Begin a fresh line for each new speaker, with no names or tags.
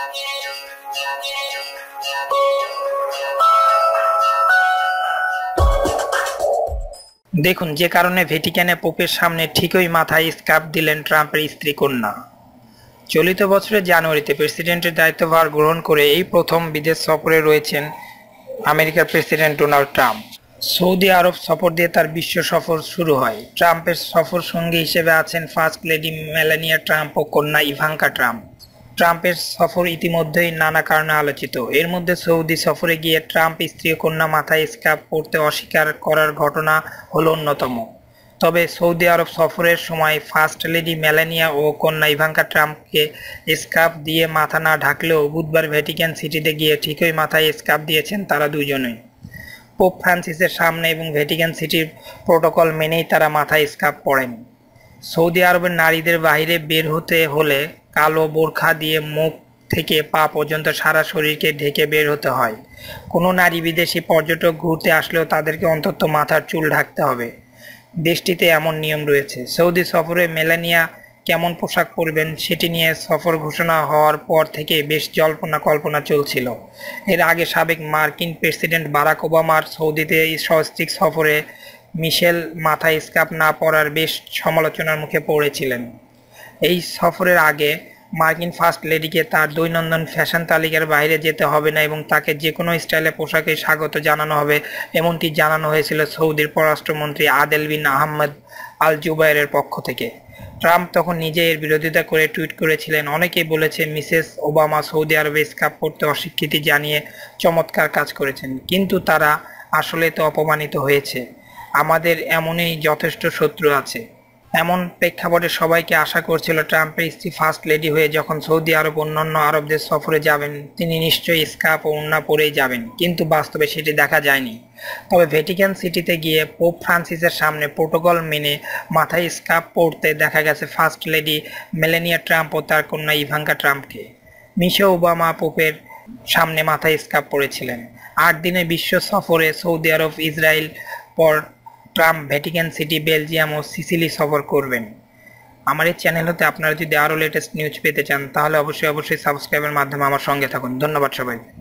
দেখুন যে কারণে ভ্যাটিকানে পোপের সামনে ঠিকই মাথায় স্কাপ দিলেন ট্রাম্পের স্ত্রী কন্যা চলিত বছরের জানুয়ারিতে প্রেসিডেন্টের দায়িত্বভার গ্রহণ করে এই প্রথম বিদেশ সফরে রয়েছেন আমেরিকার president Donald Trump Saudi Arab সফর দিয়ে তার বিশ্ব সফর শুরু হয় ট্রাম্পের সফর সঙ্গী হিসেবে আছেন ফার্স্ট লেডি মেলানিয়া ট্রাম্প ও কন্যা ইভাঙ্কা ট্রাম্প ট্রাম্পের সফর ইতিমধ্যেই নানা কারণে আলোচিত এর মধ্যে সৌদি সফরে গিয়ে ট্রাম্প স্ত্রী কন্যা মাথায় স্কাপ পড়তে অস্বীকার করার ঘটনা হল অন্যতম তবে সৌদি আরব সফরের সময় ফার্স্ট লেডি মেলানিয়া ও কন্যা ইভাঙ্কা ট্রাম্পকে স্কাপ দিয়ে মাথা না ঢাকলেও বুধবার ভ্যাটিক্যান সিটিতে গিয়ে ঠিকই মাথায় স্কাপ দিয়েছেন তারা দুজনেই পোপ ফ্রান্সিসের সামনে এবং ভ্যাটিক্যান সিটির প্রোটোকল মেনেই তারা মাথায় স্কাপ পড়েন সৌদি আরবের নারীদের বাহিরে বের হতে হলে কালো বোরখা দিয়ে মুখ থেকে পা পর্যন্ত সারা শরীরকে ঢেকে বের হতে হয় কোনো নারী বিদেশি পর্যটক ঘুরতে আসলেও তাদেরকে অন্তত মাথার চুল ঢাকতে হবে দেশটিতে এমন নিয়ম রয়েছে সৌদি সফরে মেলানিয়া কেমন পোশাক পরবেন সেটি নিয়ে সফর ঘোষণা হওয়ার পর থেকে বেশ জল্পনা কল্পনা চলছিল এর আগে সাবেক মার্কিন প্রেসিডেন্ট বারাক ওবামার সৌদিতে সস্ত্রিক সফরে মিশেল মাথায় স্কাপ না পরার বেশ সমালোচনার মুখে পড়েছিলেন এই সফরের আগে মার্কিন ফার্স্ট লেডিকে তার দৈনন্দিন ফ্যাশন তালিকার বাইরে যেতে হবে না এবং তাকে যে কোনো স্টাইলে পোশাকে স্বাগত জানানো হবে এমনটি জানানো হয়েছিল সৌদির পররাষ্ট্রমন্ত্রী আদেল বিন আহমদ আল জুবাইরের পক্ষ থেকে ট্রাম্প তখন নিজে এর বিরোধিতা করে টুইট করেছিলেন অনেকেই বলেছে মিসেস ওবামা সৌদি আরবে স্কাপ করতে অস্বীকৃতি জানিয়ে চমৎকার কাজ করেছেন কিন্তু তারা আসলে তো অপমানিত হয়েছে আমাদের এমনই যথেষ্ট শত্রু আছে এমন প্রেক্ষাপটে সবাইকে আশা করছিল ট্রাম্পের স্ত্রী ফার্স্ট লেডি হয়ে যখন সৌদি আরব অন্যান্য আরব দেশ সফরে যাবেন তিনি নিশ্চয়ই স্কার্ফ ও উন্না পরেই যাবেন কিন্তু বাস্তবে সেটি দেখা যায়নি তবে ভ্যাটিকান সিটিতে গিয়ে পোপ ফ্রান্সিসের সামনে প্রোটোকল মেনে মাথায় স্কার্প পড়তে দেখা গেছে ফার্স্ট লেডি মেলেনিয়া ট্রাম্প ও তার কন্যা ইভাঙ্কা ট্রাম্পকে মিশো ওবামা পোপের সামনে মাথায় স্কার্ফ পড়েছিলেন আট দিনে বিশ্ব সফরে সৌদি আরব ইসরায়েল পর ট্রাম্প ভ্যাটিকান সিটি বেলজিয়াম ও সিসিলি সফর করবেন আমার এই চ্যানেল হতে আপনারা যদি আরও লেটেস্ট নিউজ পেতে চান তাহলে অবশ্যই অবশ্যই সাবস্ক্রাইবের মাধ্যমে আমার সঙ্গে থাকুন ধন্যবাদ সবাই